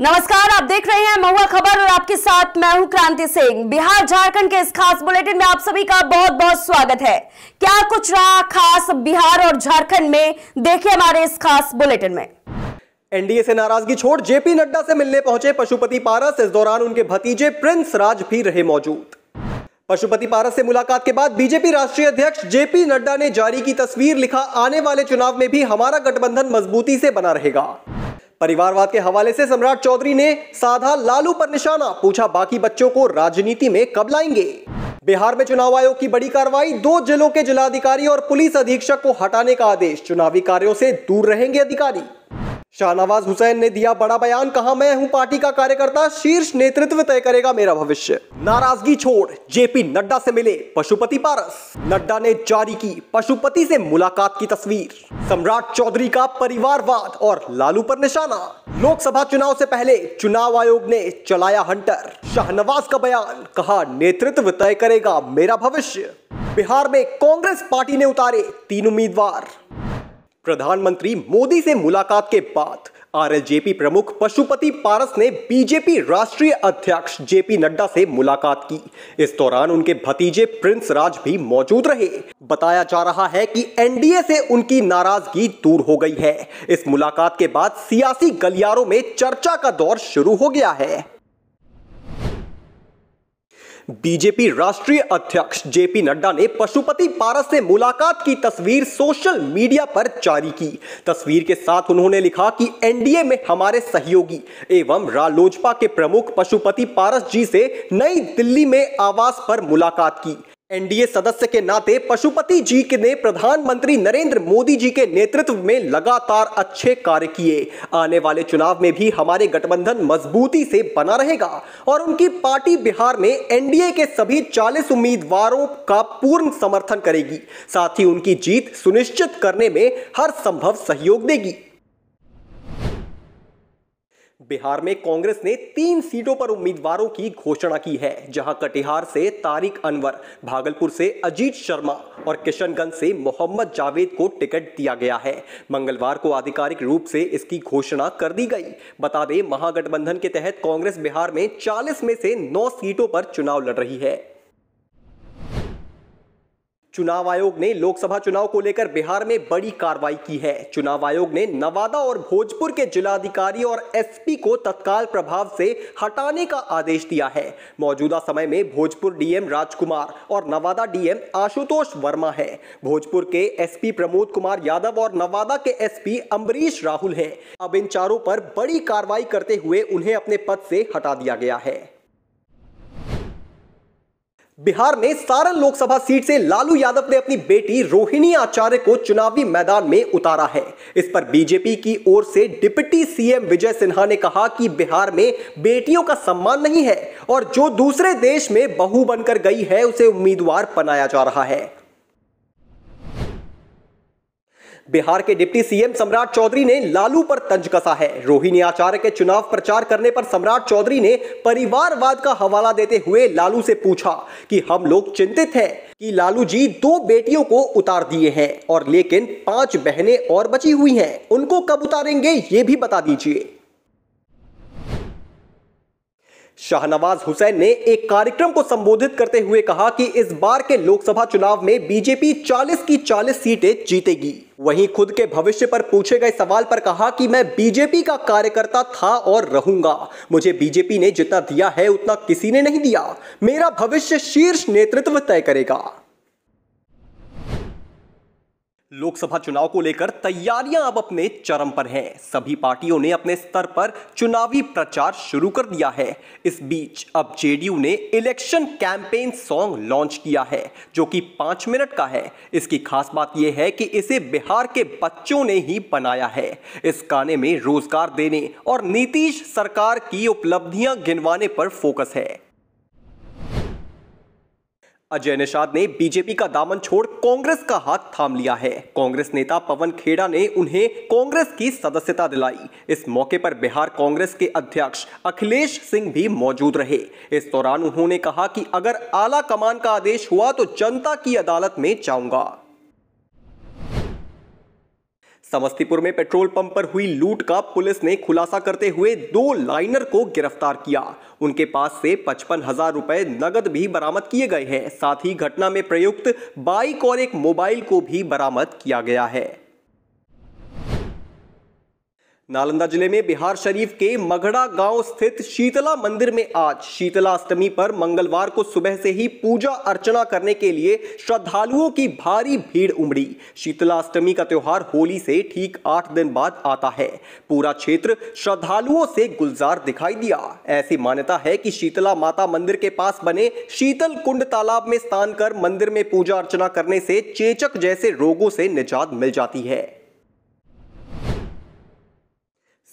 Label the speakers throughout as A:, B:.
A: नमस्कार आप देख रहे हैं महुआ खबर और आपके साथ मैं हूं क्रांति सिंह बिहार झारखंड के इस खास बुलेटिन में आप सभी का बहुत बहुत स्वागत है क्या कुछ रहा खास बिहार और झारखंड में देखिए हमारे इस खास बुलेटिन में एनडीए से नाराजगी छोड़ जेपी नड्डा से मिलने पहुंचे पशुपति पारस इस दौरान उनके भतीजे प्रिंस राज भी रहे मौजूद पशुपति पारस से मुलाकात के बाद बीजेपी राष्ट्रीय अध्यक्ष जेपी नड्डा ने जारी की तस्वीर लिखा आने वाले चुनाव में भी हमारा गठबंधन मजबूती से बना रहेगा परिवारवाद के हवाले से सम्राट चौधरी ने साधा लालू पर निशाना पूछा बाकी बच्चों को राजनीति में कब लाएंगे बिहार में चुनाव आयोग की बड़ी कार्रवाई दो जिलों के जिलाधिकारी और पुलिस अधीक्षक को हटाने का आदेश चुनावी कार्यों से दूर रहेंगे अधिकारी शाहनवाज हुसैन ने दिया बड़ा बयान कहा मैं हूं पार्टी का कार्यकर्ता शीर्ष नेतृत्व तय करेगा मेरा भविष्य नाराजगी छोड़ जेपी नड्डा से मिले पशुपति पारस नड्डा ने जारी की पशुपति से मुलाकात की तस्वीर सम्राट चौधरी का परिवारवाद और लालू पर निशाना लोकसभा चुनाव से पहले चुनाव आयोग ने चलाया हंटर शाहनवाज का बयान कहा नेतृत्व तय करेगा मेरा भविष्य बिहार में कांग्रेस पार्टी ने उतारे तीन उम्मीदवार प्रधानमंत्री मोदी से मुलाकात के बाद आरएलजेपी प्रमुख पशुपति पारस ने बीजेपी राष्ट्रीय अध्यक्ष जेपी नड्डा से मुलाकात की इस दौरान उनके भतीजे प्रिंस राज भी मौजूद रहे बताया जा रहा है कि एनडीए से उनकी नाराजगी दूर हो गई है इस मुलाकात के बाद सियासी गलियारों में चर्चा का दौर शुरू हो गया है बीजेपी राष्ट्रीय अध्यक्ष जेपी नड्डा ने पशुपति पारस से मुलाकात की तस्वीर सोशल मीडिया पर जारी की तस्वीर के साथ उन्होंने लिखा कि एनडीए में हमारे सहयोगी एवं रालोजपा के प्रमुख पशुपति पारस जी से नई दिल्ली में आवास पर मुलाकात की एनडीए सदस्य के नाते पशुपति जी के ने प्रधानमंत्री नरेंद्र मोदी जी के नेतृत्व में लगातार अच्छे कार्य किए आने वाले चुनाव में भी हमारे गठबंधन मजबूती से बना रहेगा और उनकी पार्टी बिहार में एनडीए के सभी 40 उम्मीदवारों का पूर्ण समर्थन करेगी साथ ही उनकी जीत सुनिश्चित करने में हर संभव सहयोग देगी बिहार में कांग्रेस ने तीन सीटों पर उम्मीदवारों की घोषणा की है जहां कटिहार से तारिक अनवर भागलपुर से अजीत शर्मा और किशनगंज से मोहम्मद जावेद को टिकट दिया गया है मंगलवार को आधिकारिक रूप से इसकी घोषणा कर दी गई बता दें महागठबंधन के तहत कांग्रेस बिहार में 40 में से 9 सीटों पर चुनाव लड़ रही है चुनाव आयोग ने लोकसभा चुनाव को लेकर बिहार में बड़ी कार्रवाई की है चुनाव आयोग ने नवादा और भोजपुर के जिलाधिकारी और एसपी को तत्काल प्रभाव से हटाने का आदेश दिया है मौजूदा समय में भोजपुर डीएम राजकुमार और नवादा डीएम आशुतोष वर्मा है भोजपुर के एसपी प्रमोद कुमार यादव और नवादा के एसपी अम्बरीश राहुल है अब इन चारों पर बड़ी कार्रवाई करते हुए उन्हें अपने पद से हटा दिया गया है बिहार में सारण लोकसभा सीट से लालू यादव ने अपनी बेटी रोहिणी आचार्य को चुनावी मैदान में उतारा है इस पर बीजेपी की ओर से डिप्टी सीएम विजय सिन्हा ने कहा कि बिहार में बेटियों का सम्मान नहीं है और जो दूसरे देश में बहू बनकर गई है उसे उम्मीदवार बनाया जा रहा है बिहार के डिप्टी सीएम सम्राट चौधरी ने लालू पर तंज कसा है रोहिणी आचार्य के चुनाव प्रचार करने पर सम्राट चौधरी ने परिवारवाद का हवाला देते हुए लालू से पूछा कि हम लोग चिंतित हैं कि लालू जी दो बेटियों को उतार दिए हैं और लेकिन पांच बहनें और बची हुई हैं उनको कब उतारेंगे ये भी बता दीजिए शाहनवाज हुसैन ने एक कार्यक्रम को संबोधित करते हुए कहा कि इस बार के लोकसभा चुनाव में बीजेपी 40 की 40 सीटें जीतेगी वहीं खुद के भविष्य पर पूछे गए सवाल पर कहा कि मैं बीजेपी का कार्यकर्ता था और रहूंगा मुझे बीजेपी ने जितना दिया है उतना किसी ने नहीं दिया मेरा भविष्य शीर्ष नेतृत्व तय करेगा लोकसभा चुनाव को लेकर तैयारियां अब अपने चरम पर हैं सभी पार्टियों ने अपने स्तर पर चुनावी प्रचार शुरू कर दिया है इस बीच अब जेडीयू ने इलेक्शन कैंपेन सॉन्ग लॉन्च किया है जो कि पांच मिनट का है इसकी खास बात यह है कि इसे बिहार के बच्चों ने ही बनाया है इस गाने में रोजगार देने और नीतीश सरकार की उपलब्धियां गिनवाने पर फोकस है अजय निषाद ने बीजेपी का दामन छोड़ कांग्रेस का हाथ थाम लिया है कांग्रेस नेता पवन खेड़ा ने उन्हें कांग्रेस की सदस्यता दिलाई इस मौके पर बिहार कांग्रेस के अध्यक्ष अखिलेश सिंह भी मौजूद रहे इस दौरान उन्होंने कहा कि अगर आला कमान का आदेश हुआ तो जनता की अदालत में जाऊंगा समस्तीपुर में पेट्रोल पंप पर हुई लूट का पुलिस ने खुलासा करते हुए दो लाइनर को गिरफ्तार किया उनके पास से पचपन हजार रुपए नगद भी बरामद किए गए हैं साथ ही घटना में प्रयुक्त बाइक और एक मोबाइल को भी बरामद किया गया है नालंदा जिले में बिहार शरीफ के मगड़ा गांव स्थित शीतला मंदिर में आज शीतला अष्टमी पर मंगलवार को सुबह से ही पूजा अर्चना करने के लिए श्रद्धालुओं की भारी भीड़ उमड़ी शीतला अष्टमी का त्यौहार होली से ठीक आठ दिन बाद आता है पूरा क्षेत्र श्रद्धालुओं से गुलजार दिखाई दिया ऐसी मान्यता है कि शीतला माता मंदिर के पास बने शीतल कुंड तालाब में स्नान कर मंदिर में पूजा अर्चना करने से चेचक जैसे रोगों से निजात मिल जाती है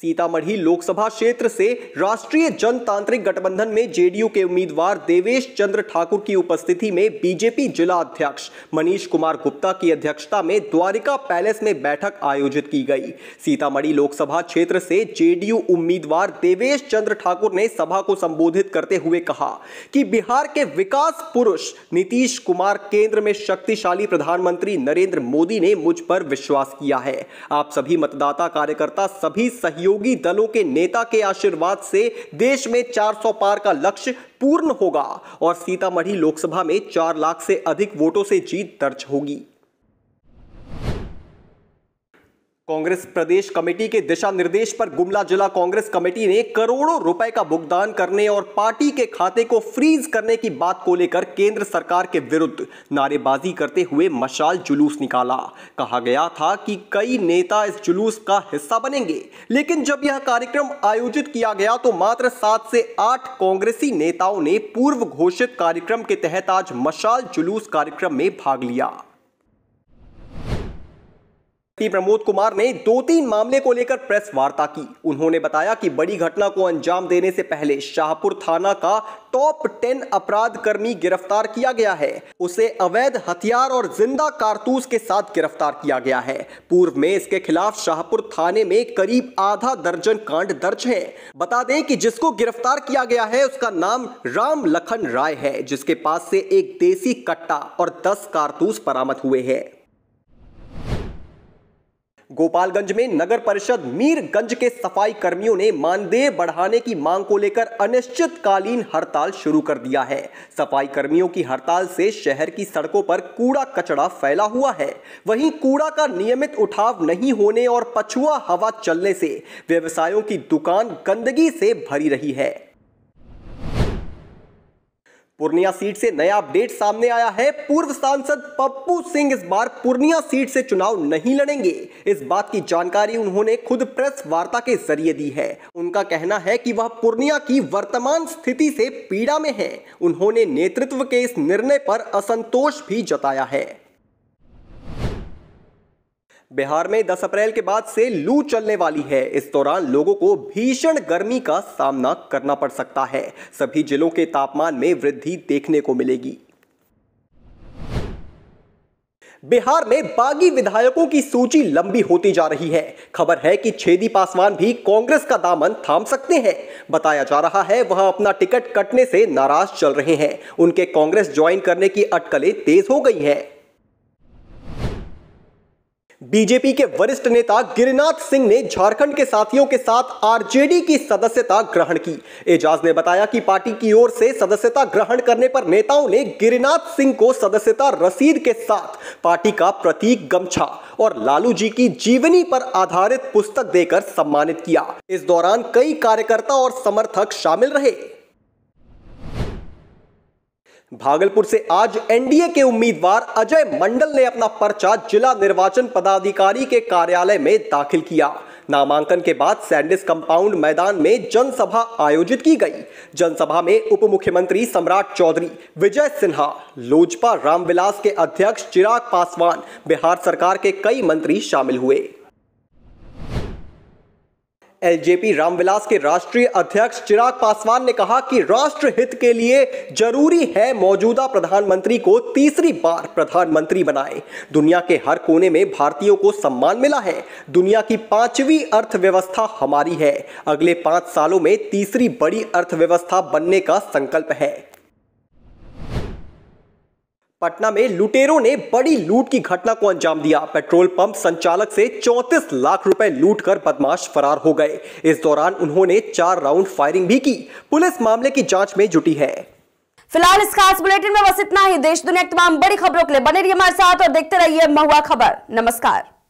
A: सीतामढ़ी लोकसभा क्षेत्र से राष्ट्रीय जनतांत्रिक गठबंधन में जेडीयू के उम्मीदवार देवेश चंद्र ठाकुर की उपस्थिति में बीजेपी जिला अध्यक्ष मनीष कुमार गुप्ता की अध्यक्षता में द्वारिका पैलेस में बैठक आयोजित की गई सीतामढ़ी लोकसभा क्षेत्र से जेडीयू उम्मीदवार देवेश चंद्र ठाकुर ने सभा को संबोधित करते हुए कहा कि बिहार के विकास पुरुष नीतीश कुमार केंद्र में शक्तिशाली प्रधानमंत्री नरेंद्र मोदी ने मुझ पर विश्वास किया है आप सभी मतदाता कार्यकर्ता सभी सहयोग सहयोगी दलों के नेता के आशीर्वाद से देश में 400 पार का लक्ष्य पूर्ण होगा और सीतामढ़ी लोकसभा में 4 लाख से अधिक वोटों से जीत दर्ज होगी कांग्रेस प्रदेश कमेटी के दिशा निर्देश पर गुमला जिला कांग्रेस कमेटी ने करोड़ों रुपए का भुगतान करने और पार्टी के खाते को फ्रीज करने की बात को लेकर केंद्र सरकार के विरुद्ध नारेबाजी करते हुए मशाल जुलूस निकाला कहा गया था कि कई नेता इस जुलूस का हिस्सा बनेंगे लेकिन जब यह कार्यक्रम आयोजित किया गया तो मात्र सात से आठ कांग्रेसी नेताओं ने पूर्व घोषित कार्यक्रम के तहत आज मशाल जुलूस कार्यक्रम में भाग लिया प्रमोद कुमार ने दो तीन मामले को लेकर प्रेस वार्ता की उन्होंने बताया कि बड़ी घटना को अंजाम देने से पहले शाहपुर थाना का टॉप टेन अपराध कर्मी गिरफ्तार किया गया है उसे अवैध हथियार और जिंदा कारतूस के साथ गिरफ्तार किया गया है पूर्व में इसके खिलाफ शाहपुर थाने में करीब आधा दर्जन कांड दर्ज है बता दें कि जिसको गिरफ्तार किया गया है उसका नाम राम लखन राय है जिसके पास से एक देसी कट्टा और दस कारतूस बरामद हुए हैं गोपालगंज में नगर परिषद मीरगंज के सफाई कर्मियों ने मानदेय बढ़ाने की मांग को लेकर अनिश्चितकालीन हड़ताल शुरू कर दिया है सफाई कर्मियों की हड़ताल से शहर की सड़कों पर कूड़ा कचड़ा फैला हुआ है वहीं कूड़ा का नियमित उठाव नहीं होने और पछुआ हवा चलने से व्यवसायों की दुकान गंदगी से भरी रही है पूर्णिया सीट से नया अपडेट सामने आया है पूर्व सांसद पप्पू सिंह इस बार पूर्णिया सीट से चुनाव नहीं लड़ेंगे इस बात की जानकारी उन्होंने खुद प्रेस वार्ता के जरिए दी है उनका कहना है कि वह पूर्णिया की वर्तमान स्थिति से पीड़ा में है उन्होंने नेतृत्व के इस निर्णय पर असंतोष भी जताया है बिहार में 10 अप्रैल के बाद से लू चलने वाली है इस दौरान लोगों को भीषण गर्मी का सामना करना पड़ सकता है सभी जिलों के तापमान में वृद्धि देखने को मिलेगी बिहार में बागी विधायकों की सूची लंबी होती जा रही है खबर है कि छेदी पासवान भी कांग्रेस का दामन थाम सकते हैं बताया जा रहा है वह अपना टिकट कटने से नाराज चल रहे हैं उनके कांग्रेस ज्वाइन करने की अटकलें तेज हो गई हैं बीजेपी के वरिष्ठ नेता गिरिनाथ सिंह ने झारखंड के साथियों के साथ आरजेडी की सदस्यता ग्रहण की एजाज ने बताया कि पार्टी की ओर से सदस्यता ग्रहण करने पर नेताओं ने गिरिनाथ सिंह को सदस्यता रसीद के साथ पार्टी का प्रतीक गमछा और लालू जी की जीवनी पर आधारित पुस्तक देकर सम्मानित किया इस दौरान कई कार्यकर्ता और समर्थक शामिल रहे भागलपुर से आज एनडीए के उम्मीदवार अजय मंडल ने अपना पर्चा जिला निर्वाचन पदाधिकारी के कार्यालय में दाखिल किया नामांकन के बाद सैंडिस कंपाउंड मैदान में जनसभा आयोजित की गई जनसभा में उप मुख्यमंत्री सम्राट चौधरी विजय सिन्हा लोजपा रामविलास के अध्यक्ष चिराग पासवान बिहार सरकार के कई मंत्री शामिल हुए एलजेपी रामविलास के राष्ट्रीय अध्यक्ष चिराग पासवान ने कहा कि राष्ट्र हित के लिए जरूरी है मौजूदा प्रधानमंत्री को तीसरी बार प्रधानमंत्री बनाए दुनिया के हर कोने में भारतीयों को सम्मान मिला है दुनिया की पांचवी अर्थव्यवस्था हमारी है अगले पांच सालों में तीसरी बड़ी अर्थव्यवस्था बनने का संकल्प है पटना में लुटेरों ने बड़ी लूट की घटना को अंजाम दिया पेट्रोल पंप संचालक से 34 लाख रुपए लूटकर बदमाश फरार हो गए इस दौरान उन्होंने चार राउंड फायरिंग भी की पुलिस मामले की जांच में जुटी है फिलहाल इस खास बुलेटिन में बस इतना ही देश दुनिया की तमाम बड़ी खबरों के लिए बने रहिए हमारे साथ और देखते रहिए महुआ खबर नमस्कार